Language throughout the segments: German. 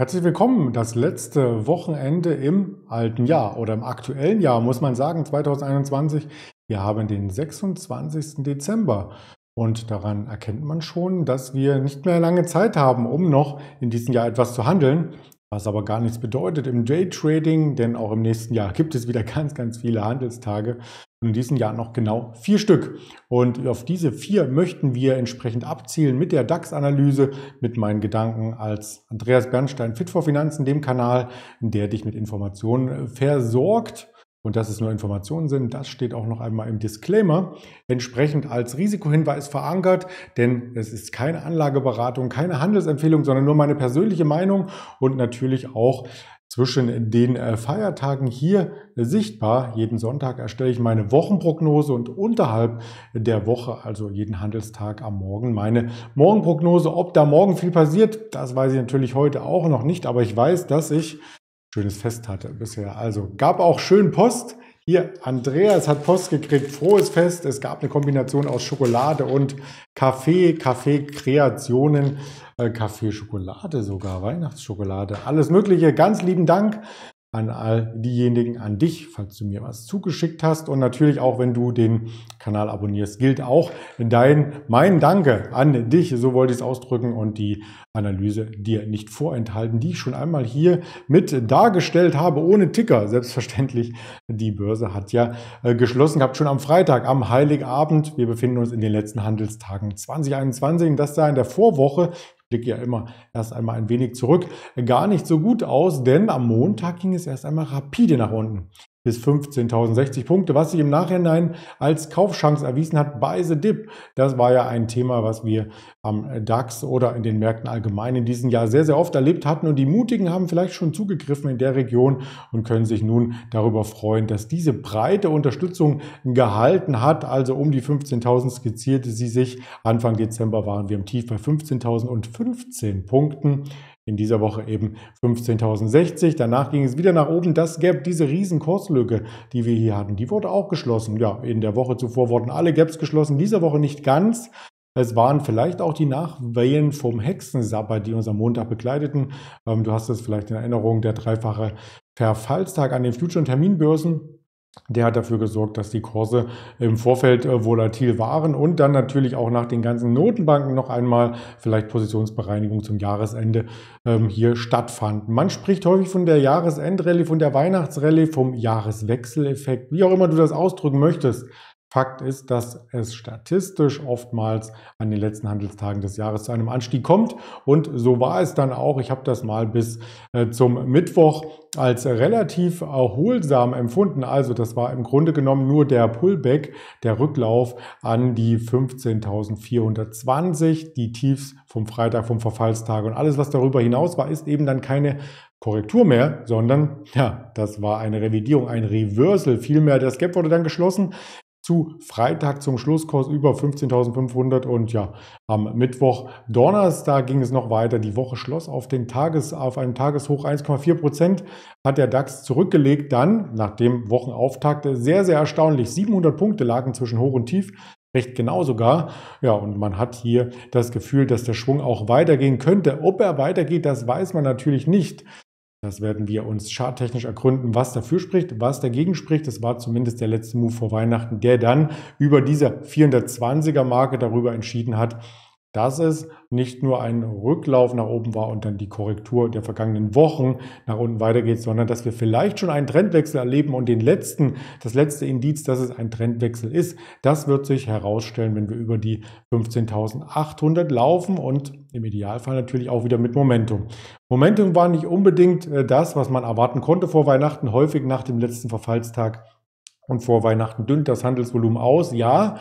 Herzlich willkommen. Das letzte Wochenende im alten Jahr oder im aktuellen Jahr, muss man sagen, 2021. Wir haben den 26. Dezember. Und daran erkennt man schon, dass wir nicht mehr lange Zeit haben, um noch in diesem Jahr etwas zu handeln was aber gar nichts bedeutet im Day-Trading, denn auch im nächsten Jahr gibt es wieder ganz, ganz viele Handelstage und in diesem Jahr noch genau vier Stück. Und auf diese vier möchten wir entsprechend abzielen mit der DAX-Analyse, mit meinen Gedanken als Andreas Bernstein, Fit for Finanzen, dem Kanal, der dich mit Informationen versorgt und dass es nur Informationen sind, das steht auch noch einmal im Disclaimer, entsprechend als Risikohinweis verankert, denn es ist keine Anlageberatung, keine Handelsempfehlung, sondern nur meine persönliche Meinung und natürlich auch zwischen den äh, Feiertagen hier äh, sichtbar. Jeden Sonntag erstelle ich meine Wochenprognose und unterhalb der Woche, also jeden Handelstag am Morgen, meine Morgenprognose. Ob da morgen viel passiert, das weiß ich natürlich heute auch noch nicht, aber ich weiß, dass ich schönes Fest hatte bisher. Also gab auch schön Post. Hier, Andreas hat Post gekriegt. Frohes Fest. Es gab eine Kombination aus Schokolade und Kaffee, Kaffee-Kreationen, äh, Kaffee-Schokolade sogar, Weihnachtsschokolade. Alles Mögliche. Ganz lieben Dank an all diejenigen, an dich, falls du mir was zugeschickt hast. Und natürlich auch, wenn du den Kanal abonnierst, gilt auch dein, mein Danke an dich, so wollte ich es ausdrücken, und die Analyse dir nicht vorenthalten, die ich schon einmal hier mit dargestellt habe, ohne Ticker. Selbstverständlich, die Börse hat ja äh, geschlossen gehabt, schon am Freitag, am Heiligabend. Wir befinden uns in den letzten Handelstagen 2021. Und das sah in der Vorwoche blicke ja immer erst einmal ein wenig zurück, gar nicht so gut aus, denn am Montag ging es erst einmal rapide nach unten bis 15.060 Punkte, was sich im Nachhinein als Kaufchance erwiesen hat bei The Dip. Das war ja ein Thema, was wir am DAX oder in den Märkten allgemein in diesem Jahr sehr, sehr oft erlebt hatten. Und die Mutigen haben vielleicht schon zugegriffen in der Region und können sich nun darüber freuen, dass diese breite Unterstützung gehalten hat. Also um die 15.000 skizzierte sie sich. Anfang Dezember waren wir im Tief bei 15.015 Punkten in dieser Woche eben 15.060. Danach ging es wieder nach oben. Das Gap, diese riesen Kurslücke, die wir hier hatten, die wurde auch geschlossen. Ja, in der Woche zuvor wurden alle Gaps geschlossen. Diese Woche nicht ganz. Es waren vielleicht auch die Nachwehen vom Hexensabbat, die uns am Montag begleiteten. Ähm, du hast es vielleicht in Erinnerung, der dreifache Verfallstag an den Future- und Terminbörsen. Der hat dafür gesorgt, dass die Kurse im Vorfeld äh, volatil waren und dann natürlich auch nach den ganzen Notenbanken noch einmal vielleicht Positionsbereinigung zum Jahresende ähm, hier stattfanden. Man spricht häufig von der Jahresendrallye, von der Weihnachtsrallye, vom Jahreswechseleffekt, wie auch immer du das ausdrücken möchtest. Fakt ist, dass es statistisch oftmals an den letzten Handelstagen des Jahres zu einem Anstieg kommt. Und so war es dann auch. Ich habe das mal bis äh, zum Mittwoch als relativ erholsam empfunden. Also das war im Grunde genommen nur der Pullback, der Rücklauf an die 15.420, die Tiefs vom Freitag, vom Verfallstag. Und alles, was darüber hinaus war, ist eben dann keine Korrektur mehr, sondern ja, das war eine Revidierung, ein Reversal. Vielmehr, das Gap wurde dann geschlossen zu Freitag zum Schlusskurs über 15.500 und ja, am Mittwoch, Donnerstag ging es noch weiter. Die Woche schloss auf, den Tages, auf einem Tageshoch 1,4 Prozent, hat der DAX zurückgelegt. Dann, nach dem Wochenauftakt, sehr, sehr erstaunlich. 700 Punkte lagen zwischen Hoch und Tief. Recht genau sogar. Ja, und man hat hier das Gefühl, dass der Schwung auch weitergehen könnte. Ob er weitergeht, das weiß man natürlich nicht. Das werden wir uns charttechnisch ergründen, was dafür spricht, was dagegen spricht. Das war zumindest der letzte Move vor Weihnachten, der dann über diese 420er Marke darüber entschieden hat, dass es nicht nur ein Rücklauf nach oben war und dann die Korrektur der vergangenen Wochen nach unten weitergeht, sondern dass wir vielleicht schon einen Trendwechsel erleben und den letzten, das letzte Indiz, dass es ein Trendwechsel ist, das wird sich herausstellen, wenn wir über die 15.800 laufen und im Idealfall natürlich auch wieder mit Momentum. Momentum war nicht unbedingt äh, das, was man erwarten konnte vor Weihnachten, häufig nach dem letzten Verfallstag und vor Weihnachten dünnt das Handelsvolumen aus. Ja,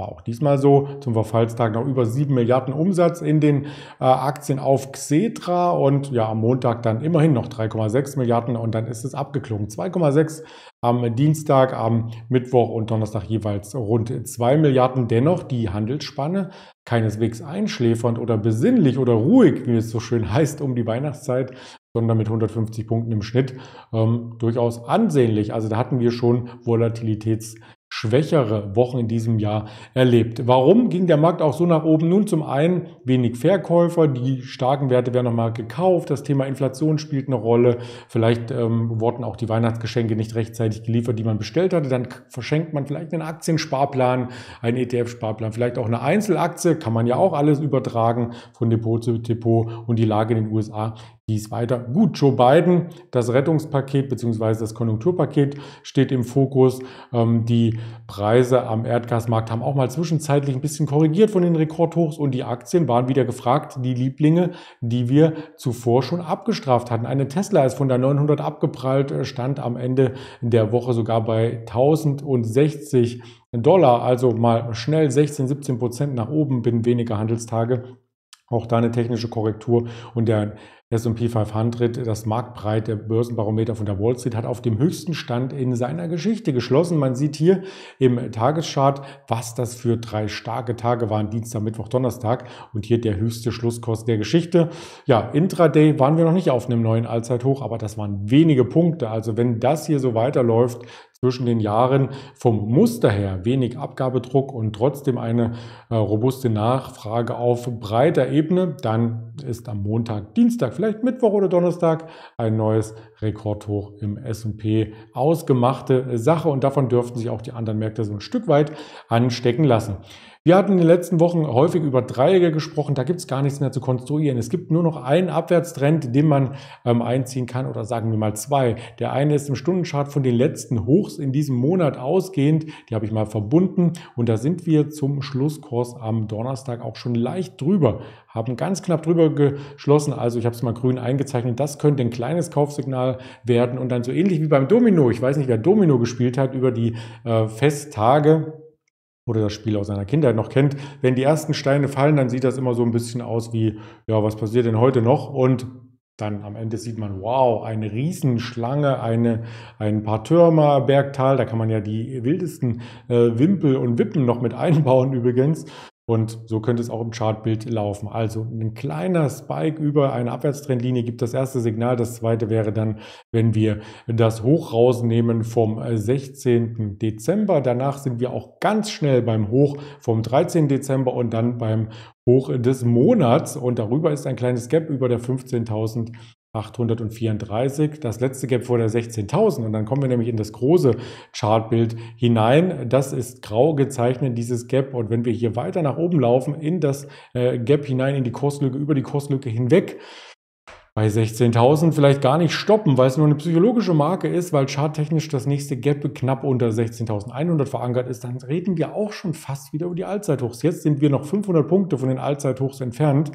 war auch diesmal so. Zum Verfallstag noch über 7 Milliarden Umsatz in den äh, Aktien auf Xetra und ja, am Montag dann immerhin noch 3,6 Milliarden und dann ist es abgeklungen. 2,6 am Dienstag, am Mittwoch und Donnerstag jeweils rund 2 Milliarden. Dennoch die Handelsspanne keineswegs einschläfernd oder besinnlich oder ruhig, wie es so schön heißt, um die Weihnachtszeit, sondern mit 150 Punkten im Schnitt ähm, durchaus ansehnlich. Also da hatten wir schon Volatilitäts schwächere Wochen in diesem Jahr erlebt. Warum ging der Markt auch so nach oben? Nun zum einen wenig Verkäufer, die starken Werte werden nochmal gekauft, das Thema Inflation spielt eine Rolle, vielleicht ähm, wurden auch die Weihnachtsgeschenke nicht rechtzeitig geliefert, die man bestellt hatte, dann verschenkt man vielleicht einen Aktiensparplan, einen ETF-Sparplan, vielleicht auch eine Einzelaktie, kann man ja auch alles übertragen von Depot zu Depot und die Lage in den USA dies weiter. Gut, Joe Biden, das Rettungspaket bzw. das Konjunkturpaket steht im Fokus. Ähm, die Preise am Erdgasmarkt haben auch mal zwischenzeitlich ein bisschen korrigiert von den Rekordhochs und die Aktien waren wieder gefragt, die Lieblinge, die wir zuvor schon abgestraft hatten. Eine Tesla ist von der 900 abgeprallt, äh, stand am Ende der Woche sogar bei 1060 Dollar, also mal schnell 16, 17 Prozent nach oben binnen weniger Handelstage. Auch da eine technische Korrektur und der S&P 500, das marktbreite Börsenbarometer von der Wall Street, hat auf dem höchsten Stand in seiner Geschichte geschlossen. Man sieht hier im Tageschart, was das für drei starke Tage waren, Dienstag, Mittwoch, Donnerstag und hier der höchste Schlusskurs der Geschichte. Ja, Intraday waren wir noch nicht auf einem neuen Allzeithoch, aber das waren wenige Punkte. Also wenn das hier so weiterläuft, zwischen den Jahren vom Muster her wenig Abgabedruck und trotzdem eine äh, robuste Nachfrage auf breiter Ebene, dann ist am Montag, Dienstag, vielleicht Mittwoch oder Donnerstag ein neues rekordhoch im S&P ausgemachte Sache und davon dürften sich auch die anderen Märkte so ein Stück weit anstecken lassen. Wir hatten in den letzten Wochen häufig über Dreiecke gesprochen, da gibt es gar nichts mehr zu konstruieren. Es gibt nur noch einen Abwärtstrend, den man ähm, einziehen kann oder sagen wir mal zwei. Der eine ist im Stundenchart von den letzten Hochs in diesem Monat ausgehend, die habe ich mal verbunden und da sind wir zum Schlusskurs am Donnerstag auch schon leicht drüber haben ganz knapp drüber geschlossen. Also ich habe es mal grün eingezeichnet. Das könnte ein kleines Kaufsignal werden und dann so ähnlich wie beim Domino. Ich weiß nicht, wer Domino gespielt hat über die äh, Festtage oder das Spiel aus seiner Kindheit noch kennt. Wenn die ersten Steine fallen, dann sieht das immer so ein bisschen aus wie, ja, was passiert denn heute noch? Und dann am Ende sieht man, wow, eine Riesenschlange, eine, ein paar Türmer, Bergtal, da kann man ja die wildesten äh, Wimpel und Wippen noch mit einbauen übrigens. Und so könnte es auch im Chartbild laufen. Also ein kleiner Spike über eine Abwärtstrendlinie gibt das erste Signal. Das zweite wäre dann, wenn wir das Hoch rausnehmen vom 16. Äh, Dezember. Danach sind wir auch ganz schnell beim Hoch vom 13. Dezember und dann beim Hoch des Monats. Und darüber ist ein kleines Gap über der 15.000 834, das letzte Gap vor der 16.000 und dann kommen wir nämlich in das große Chartbild hinein. Das ist grau gezeichnet, dieses Gap und wenn wir hier weiter nach oben laufen, in das äh, Gap hinein, in die Kurslücke, über die Kurslücke hinweg, bei 16.000 vielleicht gar nicht stoppen, weil es nur eine psychologische Marke ist, weil charttechnisch das nächste Gap knapp unter 16.100 verankert ist, dann reden wir auch schon fast wieder über die Allzeithochs. Jetzt sind wir noch 500 Punkte von den Allzeithochs entfernt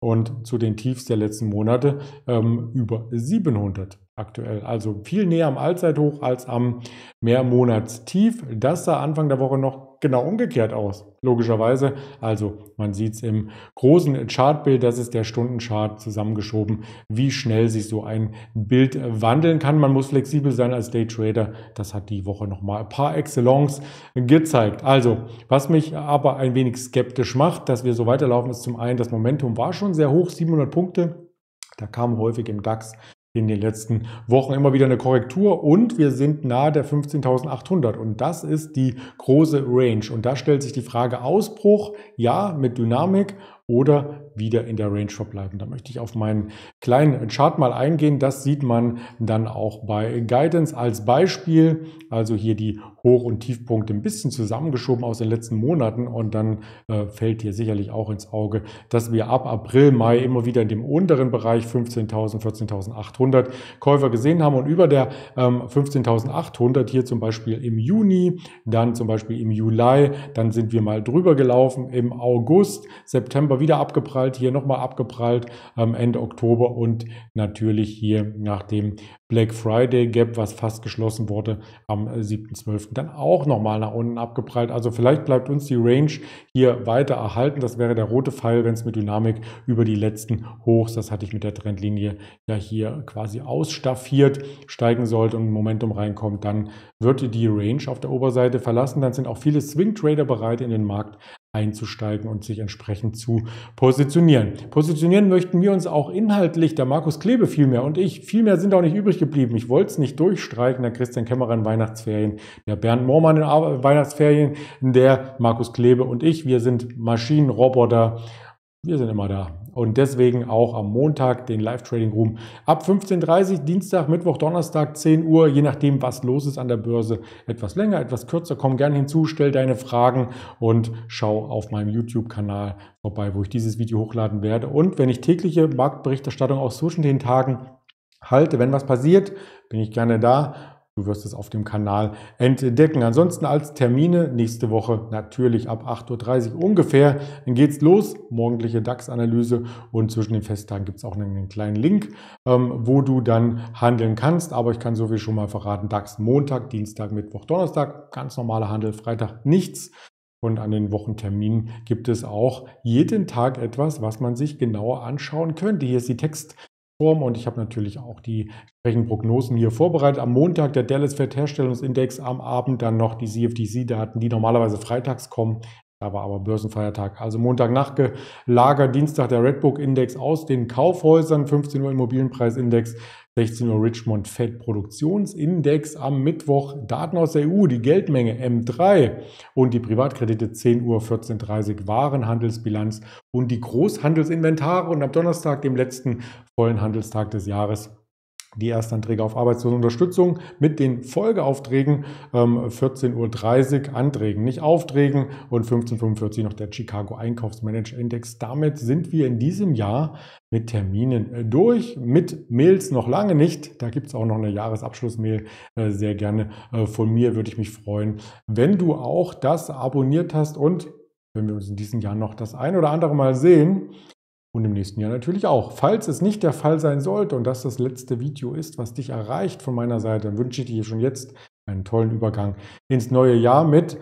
und zu den Tiefs der letzten Monate ähm, über 700 aktuell. Also viel näher am Allzeithoch als am Mehrmonatstief. Das sah Anfang der Woche noch genau umgekehrt aus, logischerweise. Also man sieht es im großen Chartbild, das ist der Stundenchart zusammengeschoben, wie schnell sich so ein Bild äh, wandeln kann. Man muss flexibel sein als Daytrader. Das hat die Woche nochmal par excellence gezeigt. Also, was mich aber ein wenig skeptisch macht, dass wir so weiterlaufen, ist zum einen, das Momentum war schon sehr hoch, 700 Punkte. Da kam häufig im DAX in den letzten Wochen immer wieder eine Korrektur und wir sind nahe der 15.800 und das ist die große Range. Und da stellt sich die Frage Ausbruch, ja, mit Dynamik oder wieder in der Range verbleiben. Da möchte ich auf meinen kleinen Chart mal eingehen. Das sieht man dann auch bei Guidance als Beispiel. Also hier die Hoch- und Tiefpunkte ein bisschen zusammengeschoben aus den letzten Monaten und dann äh, fällt hier sicherlich auch ins Auge, dass wir ab April, Mai immer wieder in dem unteren Bereich 15.000, 14.800 Käufer gesehen haben und über der ähm, 15.800 hier zum Beispiel im Juni, dann zum Beispiel im Juli, dann sind wir mal drüber gelaufen im August, September aber wieder abgeprallt, hier nochmal abgeprallt ähm, Ende Oktober und natürlich hier nach dem Black Friday Gap, was fast geschlossen wurde, am 7.12. dann auch nochmal nach unten abgeprallt. Also vielleicht bleibt uns die Range hier weiter erhalten. Das wäre der rote Pfeil, wenn es mit Dynamik über die letzten Hochs, das hatte ich mit der Trendlinie ja hier quasi ausstaffiert, steigen sollte und Momentum reinkommt, dann wird die Range auf der Oberseite verlassen. Dann sind auch viele Swing Trader bereit, in den Markt einzusteigen und sich entsprechend zu positionieren. Positionieren möchten wir uns auch inhaltlich, der Markus Klebe vielmehr und ich, vielmehr sind auch nicht übrig geblieben. Ich wollte es nicht durchstreiken, der Christian Kämmerer in Weihnachtsferien, der Bernd Mohrmann in Weihnachtsferien, der Markus Klebe und ich, wir sind Maschinenroboter. Roboter, wir sind immer da. Und deswegen auch am Montag den Live-Trading-Room ab 15.30 Uhr, Dienstag, Mittwoch, Donnerstag, 10 Uhr, je nachdem, was los ist an der Börse. Etwas länger, etwas kürzer, komm gerne hinzu, stell deine Fragen und schau auf meinem YouTube-Kanal vorbei, wo ich dieses Video hochladen werde. Und wenn ich tägliche Marktberichterstattung auch zwischen den Tagen halte, wenn was passiert, bin ich gerne da Du wirst es auf dem Kanal entdecken. Ansonsten als Termine nächste Woche natürlich ab 8.30 Uhr ungefähr. Dann geht's los. Morgendliche DAX-Analyse und zwischen den Festtagen gibt's auch einen kleinen Link, ähm, wo du dann handeln kannst. Aber ich kann so viel schon mal verraten. DAX Montag, Dienstag, Mittwoch, Donnerstag. Ganz normaler Handel. Freitag nichts. Und an den Wochenterminen gibt es auch jeden Tag etwas, was man sich genauer anschauen könnte. Hier ist die Text und ich habe natürlich auch die entsprechenden Prognosen hier vorbereitet. Am Montag der Dallas Fed Herstellungsindex, am Abend dann noch die CFTC-Daten, die normalerweise freitags kommen. Da war aber Börsenfeiertag. Also Montag nachgelagert, Dienstag der Redbook-Index aus den Kaufhäusern, 15 Uhr Immobilienpreisindex, 16 Uhr Richmond Fed Produktionsindex, am Mittwoch Daten aus der EU, die Geldmenge M3 und die Privatkredite 10 Uhr 14.30 Uhr Warenhandelsbilanz und die Großhandelsinventare und am Donnerstag, dem letzten vollen Handelstag des Jahres, die Erstanträge auf Arbeitslosenunterstützung mit den Folgeaufträgen ähm, 14.30 Uhr Anträgen, nicht Aufträgen und 15.45 Uhr noch der Chicago Einkaufsmanager-Index. Damit sind wir in diesem Jahr mit Terminen äh, durch, mit Mails noch lange nicht. Da gibt es auch noch eine Jahresabschlussmail äh, sehr gerne äh, von mir. Würde ich mich freuen, wenn du auch das abonniert hast und wenn wir uns in diesem Jahr noch das ein oder andere Mal sehen, und im nächsten Jahr natürlich auch. Falls es nicht der Fall sein sollte und das das letzte Video ist, was dich erreicht von meiner Seite, dann wünsche ich dir schon jetzt einen tollen Übergang ins neue Jahr mit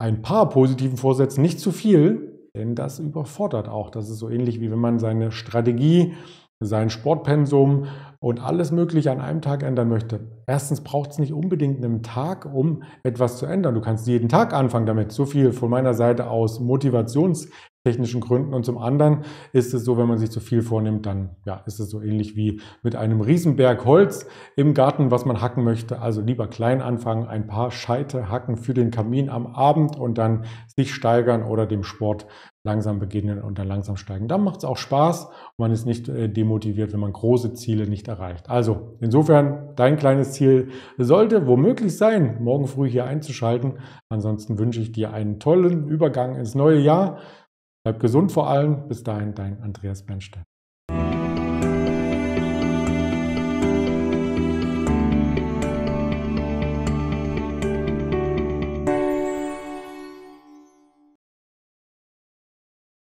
ein paar positiven Vorsätzen, nicht zu viel, denn das überfordert auch. Das ist so ähnlich wie wenn man seine Strategie, sein Sportpensum und alles Mögliche an einem Tag ändern möchte. Erstens braucht es nicht unbedingt einen Tag, um etwas zu ändern. Du kannst jeden Tag anfangen damit. So viel von meiner Seite aus Motivations- technischen Gründen. Und zum anderen ist es so, wenn man sich zu viel vornimmt, dann ja, ist es so ähnlich wie mit einem Riesenberg Holz im Garten, was man hacken möchte. Also lieber klein anfangen, ein paar Scheite hacken für den Kamin am Abend und dann sich steigern oder dem Sport langsam beginnen und dann langsam steigen. Dann macht es auch Spaß und man ist nicht äh, demotiviert, wenn man große Ziele nicht erreicht. Also insofern, dein kleines Ziel sollte womöglich sein, morgen früh hier einzuschalten. Ansonsten wünsche ich dir einen tollen Übergang ins neue Jahr. Bleib gesund vor allem. Bis dahin, dein Andreas Bernstein.